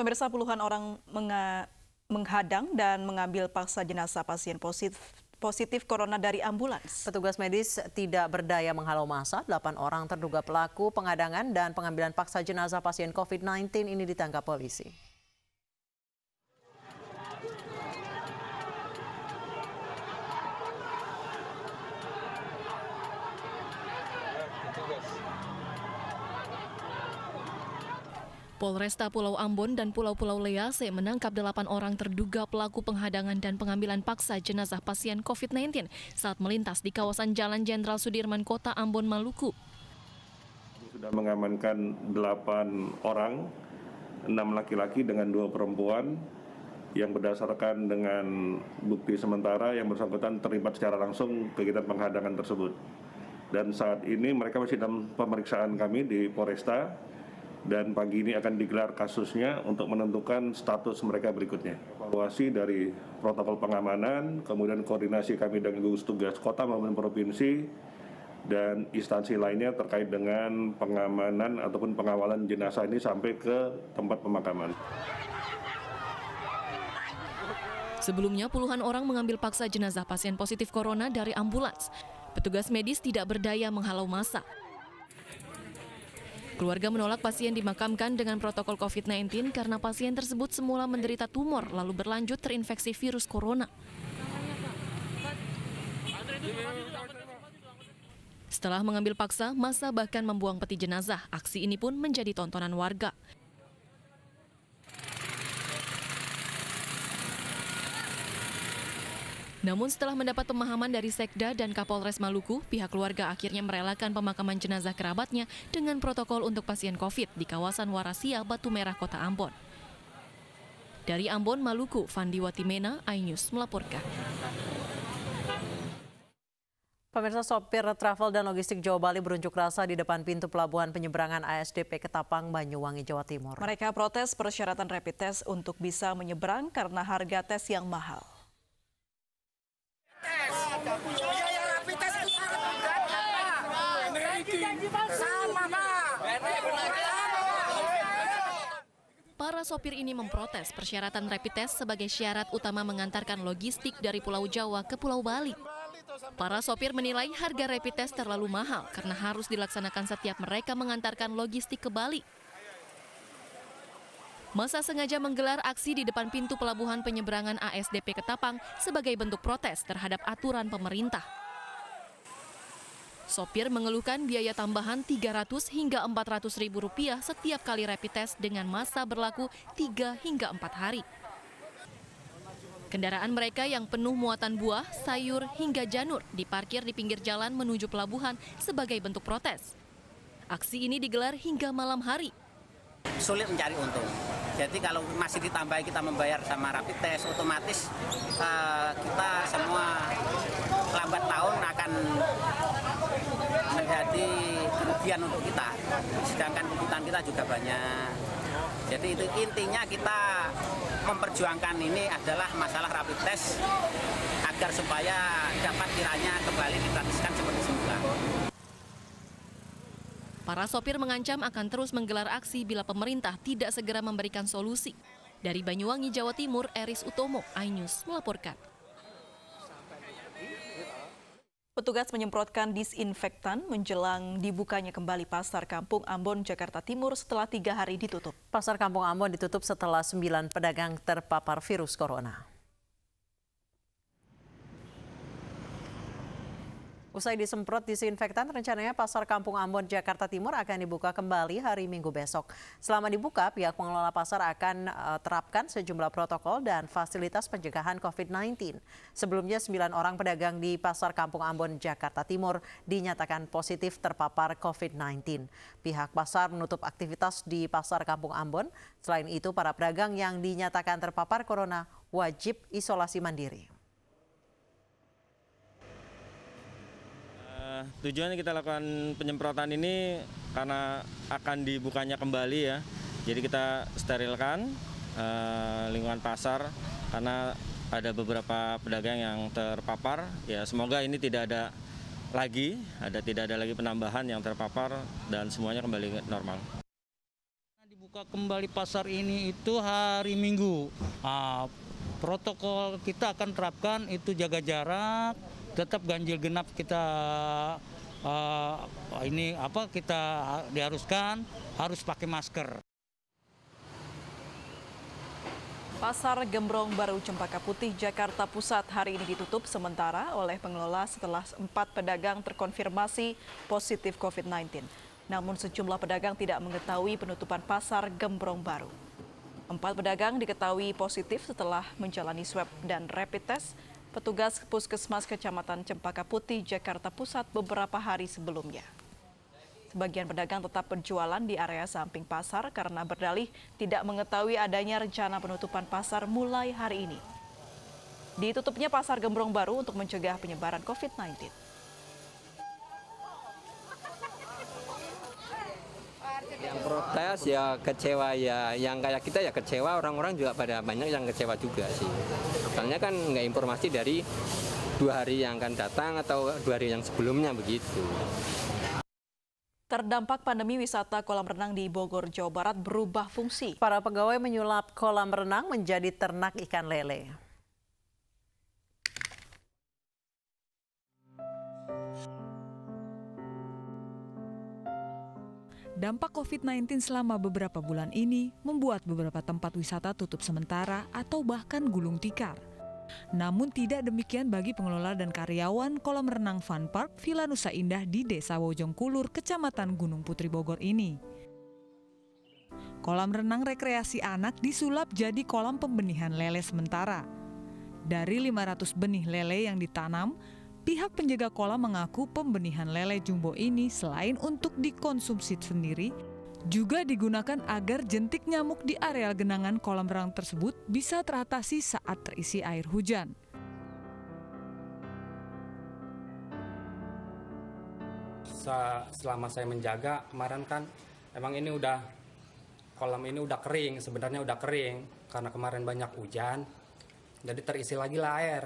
Pemirsa puluhan orang menga menghadang dan mengambil paksa jenazah pasien positif positif corona dari ambulans. Petugas medis tidak berdaya menghalau masa. Delapan orang terduga pelaku pengadangan dan pengambilan paksa jenazah pasien COVID-19 ini ditangkap polisi. Polresta Pulau Ambon dan Pulau-Pulau Lease menangkap delapan orang terduga pelaku penghadangan dan pengambilan paksa jenazah pasien COVID-19 saat melintas di kawasan Jalan Jenderal Sudirman Kota Ambon, Maluku. Sudah mengamankan delapan orang, enam laki-laki dengan dua perempuan, yang berdasarkan dengan bukti sementara yang bersangkutan terlibat secara langsung kegiatan penghadangan tersebut. Dan saat ini mereka masih dalam pemeriksaan kami di Polresta dan pagi ini akan digelar kasusnya untuk menentukan status mereka berikutnya. Evaluasi dari protokol pengamanan, kemudian koordinasi kami dengan gugus tugas kota maupun provinsi, dan instansi lainnya terkait dengan pengamanan ataupun pengawalan jenazah ini sampai ke tempat pemakaman. Sebelumnya puluhan orang mengambil paksa jenazah pasien positif corona dari ambulans. Petugas medis tidak berdaya menghalau massa. Keluarga menolak pasien dimakamkan dengan protokol COVID-19 karena pasien tersebut semula menderita tumor lalu berlanjut terinfeksi virus corona. Setelah mengambil paksa, masa bahkan membuang peti jenazah. Aksi ini pun menjadi tontonan warga. Namun setelah mendapat pemahaman dari Sekda dan Kapolres Maluku, pihak keluarga akhirnya merelakan pemakaman jenazah kerabatnya dengan protokol untuk pasien COVID di kawasan Warasia, Batu Merah, Kota Ambon. Dari Ambon, Maluku, Fandi Watimena, iNews melaporkan. Pemirsa sopir travel dan logistik Jawa Bali berunjuk rasa di depan pintu pelabuhan penyeberangan ASDP Ketapang, Banyuwangi, Jawa Timur. Mereka protes persyaratan rapid test untuk bisa menyeberang karena harga tes yang mahal. Para sopir ini memprotes persyaratan rapid test sebagai syarat utama mengantarkan logistik dari Pulau Jawa ke Pulau Bali. Para sopir menilai harga rapid test terlalu mahal karena harus dilaksanakan setiap mereka mengantarkan logistik ke Bali. Masa sengaja menggelar aksi di depan pintu pelabuhan penyeberangan ASDP Ketapang sebagai bentuk protes terhadap aturan pemerintah. Sopir mengeluhkan biaya tambahan 300 hingga 400 ribu rupiah setiap kali rapid test dengan masa berlaku 3 hingga 4 hari. Kendaraan mereka yang penuh muatan buah, sayur, hingga janur diparkir di pinggir jalan menuju pelabuhan sebagai bentuk protes. Aksi ini digelar hingga malam hari. Sulit mencari untung. Jadi kalau masih ditambah kita membayar sama rapid test, otomatis uh, kita semua lambat tahun akan menjadi kerugian untuk kita. Sedangkan kebutuhan kita juga banyak. Jadi itu intinya kita memperjuangkan ini adalah masalah rapid test agar supaya dapat kiranya kembali digratiskan seperti semula. Para sopir mengancam akan terus menggelar aksi bila pemerintah tidak segera memberikan solusi. Dari Banyuwangi, Jawa Timur, Eris Utomo, iNews melaporkan. Petugas menyemprotkan disinfektan menjelang dibukanya kembali Pasar Kampung Ambon, Jakarta Timur setelah tiga hari ditutup. Pasar Kampung Ambon ditutup setelah sembilan pedagang terpapar virus corona. Usai disemprot disinfektan, rencananya Pasar Kampung Ambon Jakarta Timur akan dibuka kembali hari Minggu besok. Selama dibuka, pihak pengelola pasar akan eh, terapkan sejumlah protokol dan fasilitas pencegahan COVID-19. Sebelumnya, 9 orang pedagang di Pasar Kampung Ambon Jakarta Timur dinyatakan positif terpapar COVID-19. Pihak pasar menutup aktivitas di Pasar Kampung Ambon. Selain itu, para pedagang yang dinyatakan terpapar corona wajib isolasi mandiri. Tujuan kita lakukan penyemprotan ini karena akan dibukanya kembali ya. Jadi kita sterilkan eh, lingkungan pasar karena ada beberapa pedagang yang terpapar. Ya semoga ini tidak ada lagi, ada tidak ada lagi penambahan yang terpapar dan semuanya kembali normal. Dibuka kembali pasar ini itu hari Minggu. Ah, protokol kita akan terapkan itu jaga jarak, tetap ganjil genap kita uh, ini apa kita diharuskan harus pakai masker. Pasar Gembrong Baru Cempaka Putih, Jakarta Pusat hari ini ditutup sementara oleh pengelola setelah empat pedagang terkonfirmasi positif COVID-19. Namun sejumlah pedagang tidak mengetahui penutupan pasar Gembrong Baru. Empat pedagang diketahui positif setelah menjalani swab dan rapid test petugas Puskesmas Kecamatan Cempaka Putih, Jakarta Pusat beberapa hari sebelumnya. Sebagian pedagang tetap berjualan di area samping pasar karena berdalih tidak mengetahui adanya rencana penutupan pasar mulai hari ini. Ditutupnya pasar Gembrong Baru untuk mencegah penyebaran COVID-19. Yang protes ya kecewa ya, yang kayak kita ya kecewa, orang-orang juga pada banyak yang kecewa juga sih soalnya kan nggak informasi dari dua hari yang akan datang atau dua hari yang sebelumnya begitu. Terdampak pandemi wisata kolam renang di Bogor, Jawa Barat berubah fungsi. Para pegawai menyulap kolam renang menjadi ternak ikan lele. Dampak COVID-19 selama beberapa bulan ini membuat beberapa tempat wisata tutup sementara atau bahkan gulung tikar. Namun tidak demikian bagi pengelola dan karyawan kolam renang Fun Park Villa Nusa Indah di Desa Wojongkulur, Kecamatan Gunung Putri Bogor ini. Kolam renang rekreasi anak disulap jadi kolam pembenihan lele sementara. Dari 500 benih lele yang ditanam, Pihak penjaga kolam mengaku pembenihan lele jumbo ini selain untuk dikonsumsi sendiri, juga digunakan agar jentik nyamuk di areal genangan kolam renang tersebut bisa teratasi saat terisi air hujan. Selama saya menjaga, kemarin kan emang ini udah kolam ini udah kering, sebenarnya udah kering karena kemarin banyak hujan, jadi terisi lagi lah air.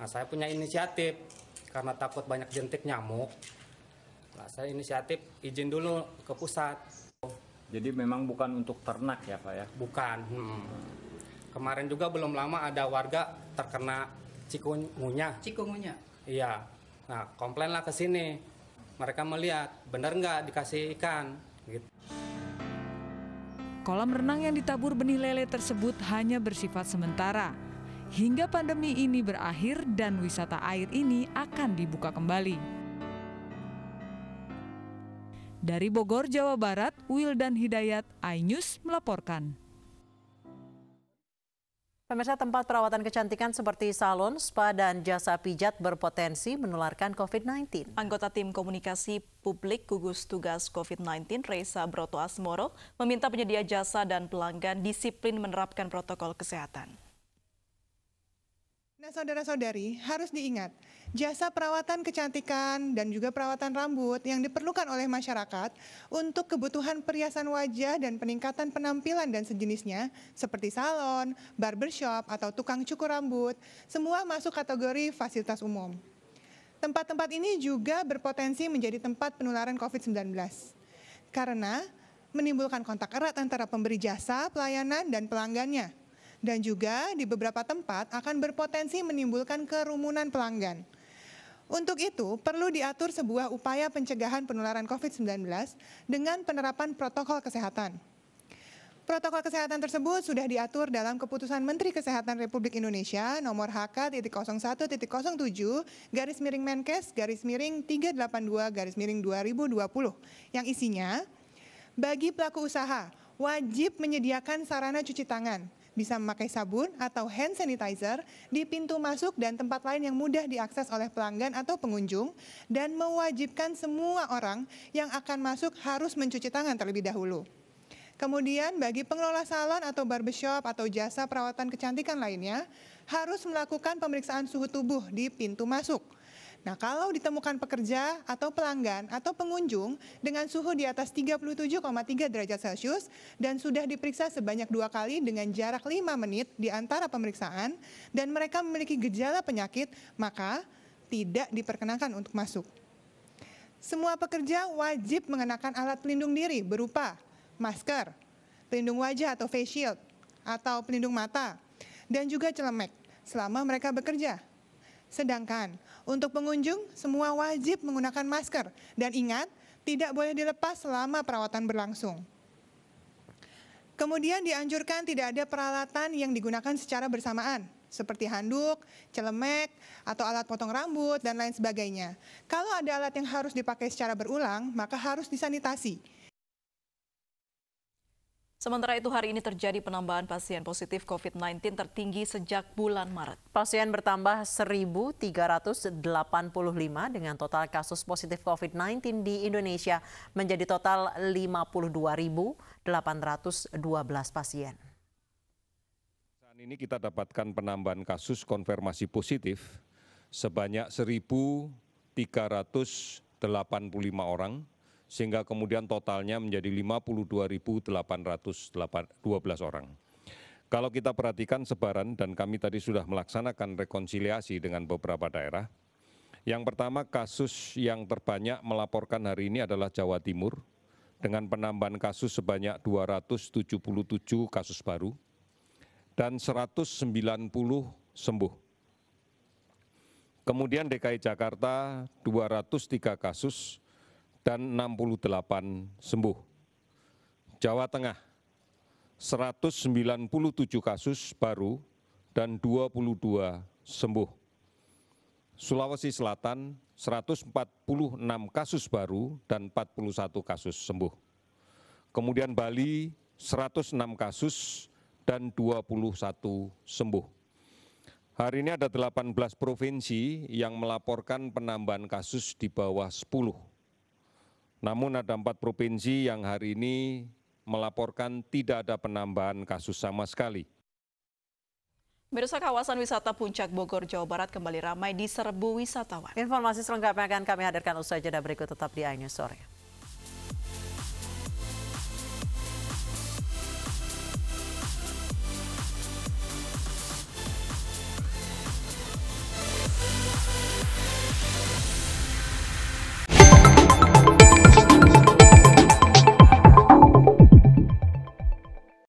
Nah, saya punya inisiatif karena takut banyak jentik nyamuk. Nah, saya inisiatif izin dulu ke pusat. Jadi memang bukan untuk ternak ya Pak ya? Bukan. Hmm. Kemarin juga belum lama ada warga terkena cikungunya. Cikungunya? Iya. Nah, komplainlah ke sini. Mereka melihat, benar nggak dikasih ikan? Gitu. Kolam renang yang ditabur benih lele tersebut hanya bersifat sementara hingga pandemi ini berakhir dan wisata air ini akan dibuka kembali. Dari Bogor, Jawa Barat, Wildan Hidayat, iNews melaporkan. Pemirsa tempat perawatan kecantikan seperti salon, spa, dan jasa pijat berpotensi menularkan COVID-19. Anggota tim komunikasi publik gugus tugas COVID-19 Reza Broto Asmoro meminta penyedia jasa dan pelanggan disiplin menerapkan protokol kesehatan. Nah, saudara-saudari, harus diingat, jasa perawatan kecantikan dan juga perawatan rambut yang diperlukan oleh masyarakat untuk kebutuhan perhiasan wajah dan peningkatan penampilan dan sejenisnya, seperti salon, barbershop, atau tukang cukur rambut, semua masuk kategori fasilitas umum. Tempat-tempat ini juga berpotensi menjadi tempat penularan COVID-19. Karena menimbulkan kontak erat antara pemberi jasa, pelayanan, dan pelanggannya – dan juga di beberapa tempat akan berpotensi menimbulkan kerumunan pelanggan. Untuk itu, perlu diatur sebuah upaya pencegahan penularan COVID-19 dengan penerapan protokol kesehatan. Protokol kesehatan tersebut sudah diatur dalam Keputusan Menteri Kesehatan Republik Indonesia nomor HK.01.07 garis miring Menkes garis miring 382 garis miring 2020 yang isinya bagi pelaku usaha wajib menyediakan sarana cuci tangan bisa memakai sabun atau hand sanitizer di pintu masuk dan tempat lain yang mudah diakses oleh pelanggan atau pengunjung dan mewajibkan semua orang yang akan masuk harus mencuci tangan terlebih dahulu. Kemudian bagi pengelola salon atau barbershop atau jasa perawatan kecantikan lainnya harus melakukan pemeriksaan suhu tubuh di pintu masuk Nah, kalau ditemukan pekerja atau pelanggan atau pengunjung dengan suhu di atas 37,3 derajat Celcius dan sudah diperiksa sebanyak dua kali dengan jarak 5 menit di antara pemeriksaan dan mereka memiliki gejala penyakit, maka tidak diperkenankan untuk masuk. Semua pekerja wajib mengenakan alat pelindung diri berupa masker, pelindung wajah atau face shield, atau pelindung mata, dan juga celemek selama mereka bekerja. Sedangkan untuk pengunjung, semua wajib menggunakan masker. Dan ingat, tidak boleh dilepas selama perawatan berlangsung. Kemudian dianjurkan tidak ada peralatan yang digunakan secara bersamaan, seperti handuk, celemek, atau alat potong rambut, dan lain sebagainya. Kalau ada alat yang harus dipakai secara berulang, maka harus disanitasi Sementara itu hari ini terjadi penambahan pasien positif COVID-19 tertinggi sejak bulan Maret. Pasien bertambah 1.385 dengan total kasus positif COVID-19 di Indonesia menjadi total 52.812 pasien. Saat ini kita dapatkan penambahan kasus konfirmasi positif sebanyak 1.385 orang sehingga kemudian totalnya menjadi 52.812 orang. Kalau kita perhatikan sebaran dan kami tadi sudah melaksanakan rekonsiliasi dengan beberapa daerah, yang pertama kasus yang terbanyak melaporkan hari ini adalah Jawa Timur dengan penambahan kasus sebanyak 277 kasus baru dan 190 sembuh. Kemudian DKI Jakarta 203 kasus dan 68 sembuh. Jawa Tengah 197 kasus baru dan 22 sembuh. Sulawesi Selatan 146 kasus baru dan 41 kasus sembuh. Kemudian Bali 106 kasus dan 21 sembuh. Hari ini ada 18 provinsi yang melaporkan penambahan kasus di bawah 10 namun ada empat provinsi yang hari ini melaporkan tidak ada penambahan kasus sama sekali. Berusaha kawasan wisata Puncak Bogor, Jawa Barat kembali ramai di serbu wisatawan. Informasi selengkapnya akan kami hadirkan usai jeda berikut tetap di iNews Sore.